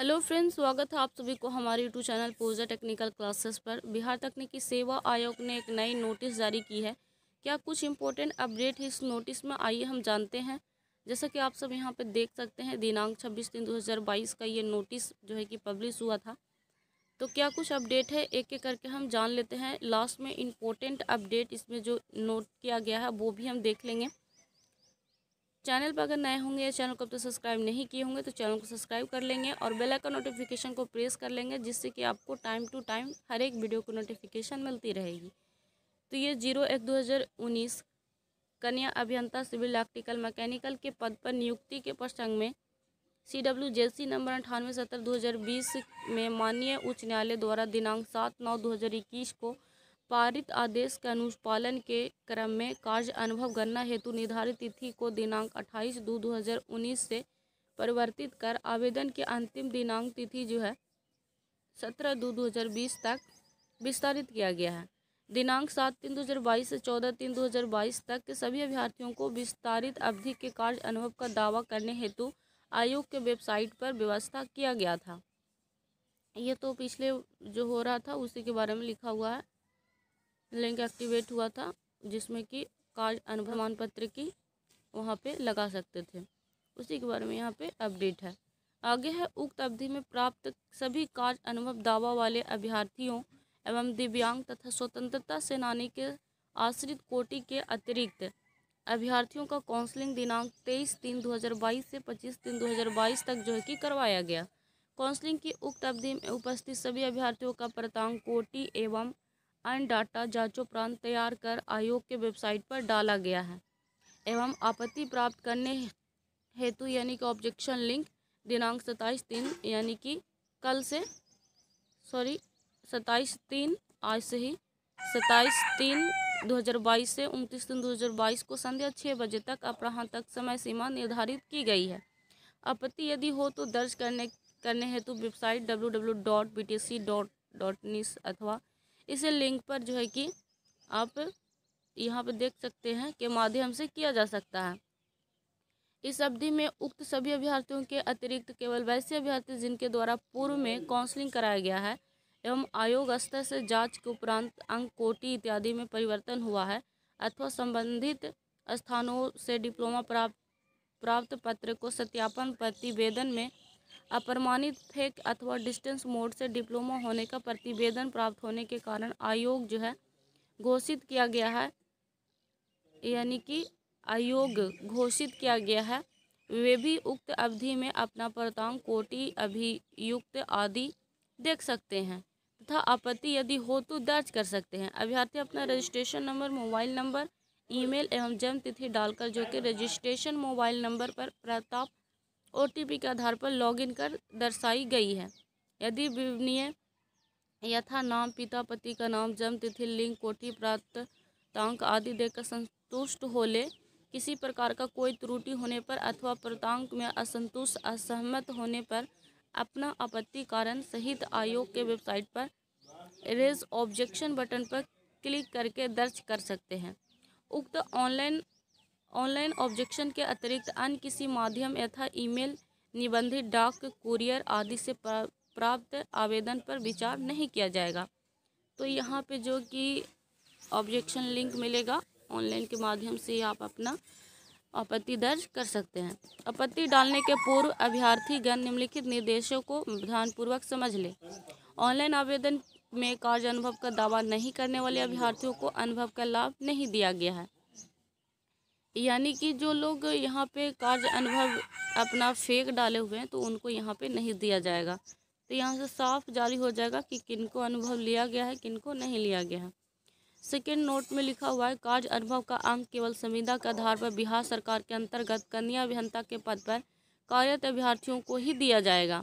hello friends स्वागत है आप सभी को हमारे YouTube channel Puja technical classes पर बिहार तकनीकी सेवा आयोग ने एक नई नोटिस जारी की है क्या कुछ इम्पोर्टेंट अपडेट है इस नोटिस में आइए हम जानते हैं जैसा कि आप सब यहाँ पर देख सकते हैं दिनांक 26 तीन 2022 का ये नोटिस जो है कि पब्लिश हुआ था तो क्या कुछ अपडेट है एक एक करके हम जान लेते हैं लास्ट में इम्पोर्टेंट अपडेट इसमें जो नोट किया गया है वो भी हम देख लेंगे चैनल पर अगर नए होंगे या चैनल को अब तो सब्सक्राइब नहीं किए होंगे तो चैनल को सब्सक्राइब कर लेंगे और बेल आइकन नोटिफिकेशन को प्रेस कर लेंगे जिससे कि आपको टाइम टू टाइम हर एक वीडियो को नोटिफिकेशन मिलती रहेगी तो ये जीरो एक दो हज़ार उन्नीस कन्या अभियंता सिविल इलेक्ट्रिकल मैकेनिकल के पद पर नियुक्ति के प्रसंग में सी डब्ल्यू जे सी नंबर अंठानवे सत्तर दो हज़ार बीस में माननीय उच्च न्यायालय द्वारा दिनांक सात नौ दो हज़ार इक्कीस को पारित आदेश के अनुपालन के क्रम में कार्य अनुभव गणना हेतु निर्धारित तिथि को दिनांक 28 दो 2019 से परिवर्तित कर आवेदन के अंतिम दिनांक तिथि जो है 17 दो 2020 तक विस्तारित किया गया है दिनांक सात तीन दो हज़ार बाईस से चौदह तीन दो हज़ार बाईस तक के सभी अभ्यर्थियों को विस्तारित अवधि के कार्य अनुभव का दावा करने हेतु आयोग के वेबसाइट पर व्यवस्था किया गया था ये तो पिछले जो हो रहा था उसी के बारे में लिखा हुआ है लिंक एक्टिवेट हुआ था जिसमें कि कार्य अनुप्रमाण पत्र की वहाँ पे लगा सकते थे उसी के बारे में यहाँ पे अपडेट है आगे है उक्त अवधि में प्राप्त सभी कार्य अनुभव दावा वाले अभ्यर्थियों एवं दिव्यांग तथा स्वतंत्रता सेनानी के आश्रित कोटि के अतिरिक्त अभ्यर्थियों का काउंसलिंग दिनांक तेईस तीन बाईस से पच्चीस तीन बाईस तक जो है कि करवाया गया काउंसलिंग की उक्त अवधि में उपस्थित सभी अभ्यर्थियों का प्रतांग कोटि एवं अन्य डाटा जाँचोपरांत तैयार कर आयोग के वेबसाइट पर डाला गया है एवं आपत्ति प्राप्त करने हेतु यानी कि ऑब्जेक्शन लिंक दिनांक सत्ताईस तीन यानी कि कल से सॉरी सत्ताईस तीन आज से ही सत्ताईस तीन 2022 से उनतीस तीन 2022 को संध्या छः बजे तक अपराहन तक समय सीमा निर्धारित की गई है आपत्ति यदि हो तो दर्ज करने करने हेतु website W W dot B T C dot dot अथवा इस लिंक पर जो है कि आप यहाँ पर देख सकते हैं के माध्यम से किया जा सकता है इस अवधि में उक्त सभी अभ्यर्थियों के अतिरिक्त केवल वैसे अभ्यर्थी जिनके द्वारा पूर्व में काउंसलिंग कराया गया है एवं आयोग स्तर से जांच के उपरांत अंक कोटि इत्यादि में परिवर्तन हुआ है अथवा संबंधित स्थानों से डिप्लोमा प्राप्त प्राप्त पत्र को सत्यापन प्रतिवेदन में अप्रमाणित फेक अथवा डिस्टेंस मोड से डिप्लोमा होने का प्रतिवेदन प्राप्त होने के कारण आयोग जो है घोषित किया गया है यानी कि आयोग घोषित किया गया है वे भी उक्त अवधि में अपना प्रतांग कोटि अभियुक्त आदि देख सकते हैं तथा आपत्ति यदि हो तो दर्ज कर सकते हैं अभ्यर्थी अपना registration number mobile number email एवं जन्म तिथि डालकर जो कि रजिस्ट्रेशन मोबाइल नंबर पर प्रताप ओ के आधार पर लॉगिन कर दर्शाई गई है यदि विवनीय यथा नाम पिता पति का नाम जन्म तिथि लिंग कोटि प्राप्तांक आदि देकर संतुष्ट हो ले किसी प्रकार का कोई त्रुटि होने पर अथवा प्रतांक में असंतुष्ट असहमत होने पर अपना आपत्ति कारण सहित आयोग के वेबसाइट पर रेज ऑब्जेक्शन बटन पर क्लिक करके दर्ज कर सकते हैं उक्त ऑनलाइन ऑनलाइन ऑब्जेक्शन के अतिरिक्त अन्य किसी माध्यम यथा ईमेल निबंधित डाक कुरियर आदि से प्राप्त आवेदन पर विचार नहीं किया जाएगा तो यहाँ पे जो कि ऑब्जेक्शन लिंक मिलेगा ऑनलाइन के माध्यम से आप अपना आपत्ति दर्ज कर सकते हैं आपत्ति डालने के पूर्व अभ्यर्थी गण निम्नलिखित निर्देशों को ध्यानपूर्वक समझ लें ऑनलाइन आवेदन में कार्य अनुभव का दावा नहीं करने वाले अभ्यर्थियों को अनुभव का लाभ नहीं दिया गया है यानी कि जो लोग यहाँ पे कार्य अनुभव अपना फेक डाले हुए हैं तो उनको यहाँ पे नहीं दिया जाएगा तो यहाँ से साफ जारी हो जाएगा कि किनको अनुभव लिया गया है किनको नहीं लिया गया है सेकेंड नोट में लिखा हुआ है कार्य अनुभव का अंक केवल संविदा के आधार पर बिहार सरकार के अंतर्गत कन्या अभियंता के पद पर कार्यरत अभ्यर्थियों को ही दिया जाएगा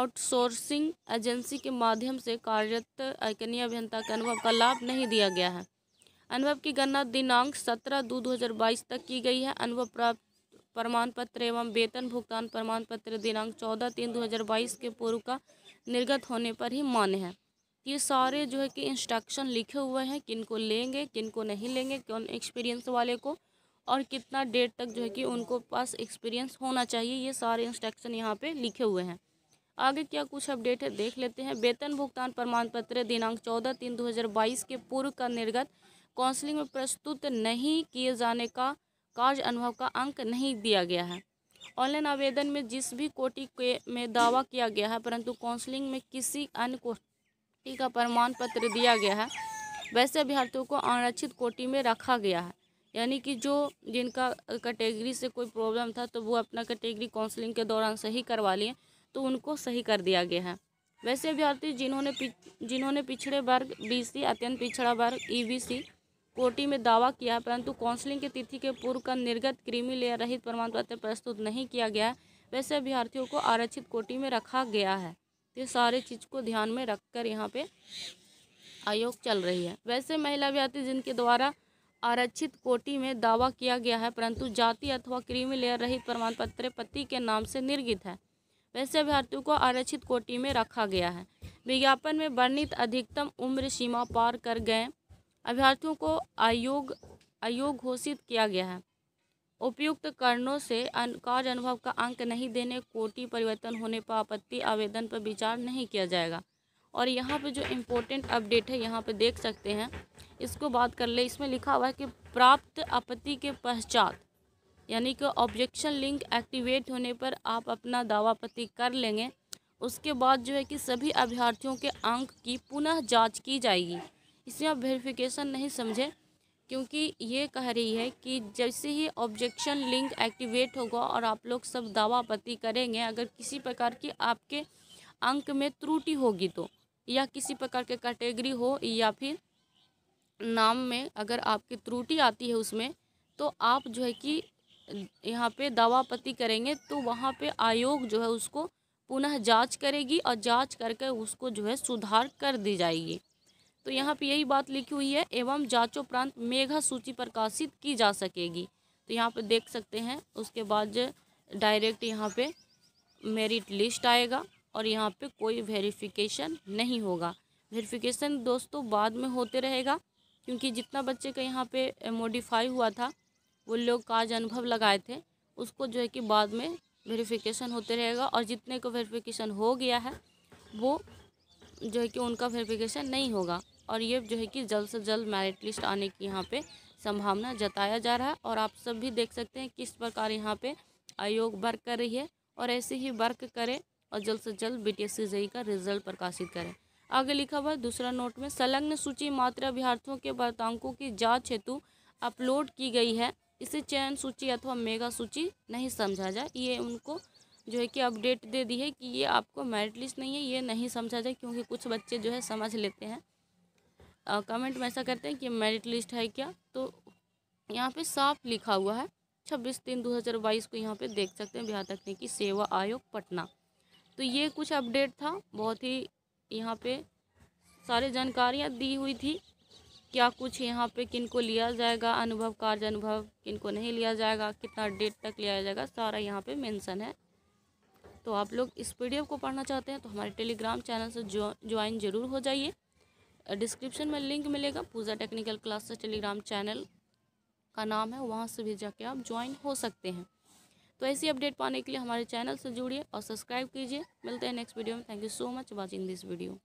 आउटसोर्सिंग एजेंसी के माध्यम से कार्यरत कन्या अभियंता के अनुभव का लाभ नहीं दिया गया है अनुभव की गणना दिनांक सत्रह दो दो हज़ार बाईस तक की गई है अनुभव प्राप्त प्रमाण पत्र एवं वेतन भुगतान प्रमाण पत्र दिनांक चौदह तीन दो हज़ार बाईस के पूर्व का निर्गत होने पर ही मान्य है ये सारे जो है कि इंस्ट्रक्शन लिखे हुए हैं किन को लेंगे किन को नहीं लेंगे कौन एक्सपीरियंस वाले को और कितना डेट तक जो है कि उनको पास एक्सपीरियंस होना चाहिए ये सारे इंस्ट्रक्शन यहाँ पे लिखे हुए हैं आगे क्या कुछ अपडेट है देख लेते हैं वेतन भुगतान प्रमाण पत्र दिनांक चौदह तीन दो हज़ार बाईस के पूर्व का निर्गत काउंसलिंग में प्रस्तुत नहीं किए जाने का कार्य अनुभव का अंक नहीं दिया गया है ऑनलाइन आवेदन में जिस भी कोटि के में दावा किया गया है परंतु काउंसलिंग में किसी अन्य कोटि का प्रमाण पत्र दिया गया है वैसे अभ्यर्थियों को आरक्षित कोटि में रखा गया है यानी कि जो जिनका कैटेगरी से कोई प्रॉब्लम था तो वो अपना कैटेगरी काउंसलिंग के दौरान सही करवा लिए तो उनको सही कर दिया गया है वैसे अभ्यर्थी जिन्होंने जिन्होंने पिछड़े वर्ग बी अत्यंत पिछड़ा वर्ग ई कोटी में दावा किया परंतु काउंसलिंग की तिथि के पूर्व का निर्गत कृमि लेयर रहित प्रमाण पत्र प्रस्तुत नहीं किया गया है वैसे अभ्यर्थियों को आरक्षित कोटि में रखा गया है ये सारे चीज़ को ध्यान में रखकर यहाँ पे आयोग चल रही है वैसे महिला अभ्यर्थी जिनके द्वारा आरक्षित कोटि में दावा किया गया है परंतु जाति अथवा क्रीमी लेयर रहित प्रमाण पत्र पति के नाम से निर्गित है वैसे अभ्यर्थियों को आरक्षित कोटि में रखा गया है विज्ञापन में वर्णित अधिकतम उम्र सीमा पार कर गए अभ्यर्थियों को आयोग अयोग घोषित किया गया है उपयुक्त कारणों से कार्य अनुभव का अंक नहीं देने कोटि परिवर्तन होने पर आपत्ति आवेदन पर विचार नहीं किया जाएगा और यहाँ पर जो इम्पोर्टेंट अपडेट है यहाँ पर देख सकते हैं इसको बात कर ले इसमें लिखा हुआ है कि प्राप्त आपत्ति के पश्चात यानी कि ऑब्जेक्शन लिंक एक्टिवेट होने पर आप अपना दावा आपत्ति कर लेंगे उसके बाद जो है कि सभी अभ्यर्थियों के अंक की पुनः जांच की जाएगी इसे आप वेरिफिकेशन नहीं समझें क्योंकि ये कह रही है कि जैसे ही ऑब्जेक्शन लिंक एक्टिवेट होगा और आप लोग सब पति करेंगे अगर किसी प्रकार की आपके अंक में त्रुटि होगी तो या किसी प्रकार के कैटेगरी हो या फिर नाम में अगर आपकी त्रुटि आती है उसमें तो आप जो है कि यहाँ पे पति करेंगे तो वहाँ पे आयोग जो है उसको पुनः जांच करेगी और जांच करके उसको जो है सुधार कर दी जाएगी तो यहाँ पे यही बात लिखी हुई है एवं जाँचोपरांत मेघा सूची प्रकाशित की जा सकेगी तो यहाँ पे देख सकते हैं उसके बाद जो डायरेक्ट यहाँ पे मेरिट लिस्ट आएगा और यहाँ पे कोई वेरिफिकेशन नहीं होगा वेरिफिकेशन दोस्तों बाद में होते रहेगा क्योंकि जितना बच्चे का यहाँ पे मॉडिफाई हुआ था वो लोग काज अनुभव लगाए थे उसको जो है कि बाद में वेरिफिकेशन होते रहेगा और जितने को वेरिफिकेशन हो गया है वो जो है कि उनका वेरिफिकेशन नहीं होगा और ये जो है कि जल्द से जल्द मेरिट लिस्ट आने की यहाँ पे संभावना जताया जा रहा है और आप सब भी देख सकते हैं किस प्रकार यहाँ पे आयोग वर्क कर रही है और ऐसे ही वर्क करें और जल्द से जल्द बी टी e का रिजल्ट प्रकाशित करें आगे लिखा हुआ दूसरा नोट में संलग्न सूची मात्र अभ्यार्थियों के वर्तांकों की जाँच हेतु अपलोड की गई है इसे चयन सूची अथवा मेगा सूची नहीं समझा जाए ये उनको जो है कि अपडेट दे दी है कि ये आपको मेरिट लिस्ट नहीं है ये नहीं समझा जाए क्योंकि कुछ बच्चे जो है समझ लेते हैं आ, कमेंट में ऐसा करते हैं कि मेरिट लिस्ट है क्या तो यहाँ पे साफ लिखा हुआ है छब्बीस तीन दो हज़ार बाईस को यहाँ पे देख सकते हैं बिहार तकनीकी सेवा आयोग पटना तो ये कुछ अपडेट था बहुत ही यहाँ पे सारे जानकारियाँ दी हुई थी क्या कुछ यहाँ पे किन को लिया जाएगा अनुभव कार्य अनुभव किन को नहीं लिया जाएगा कितना डेट तक लिया जाएगा सारा यहाँ पे मेंशन है तो आप लोग इस पी को पढ़ना चाहते हैं तो हमारे टेलीग्राम चैनल से ज्वाइन जरूर हो जाइए डिस्क्रिप्शन में लिंक मिलेगा Puja technical classes Telegram channel का नाम है वहाँ से भी जाके आप ज्वाइन हो सकते हैं तो ऐसी अपडेट पाने के लिए हमारे चैनल से जुड़िए और सब्सक्राइब कीजिए मिलते हैं नेक्स्ट वीडियो में thank you so much watching this video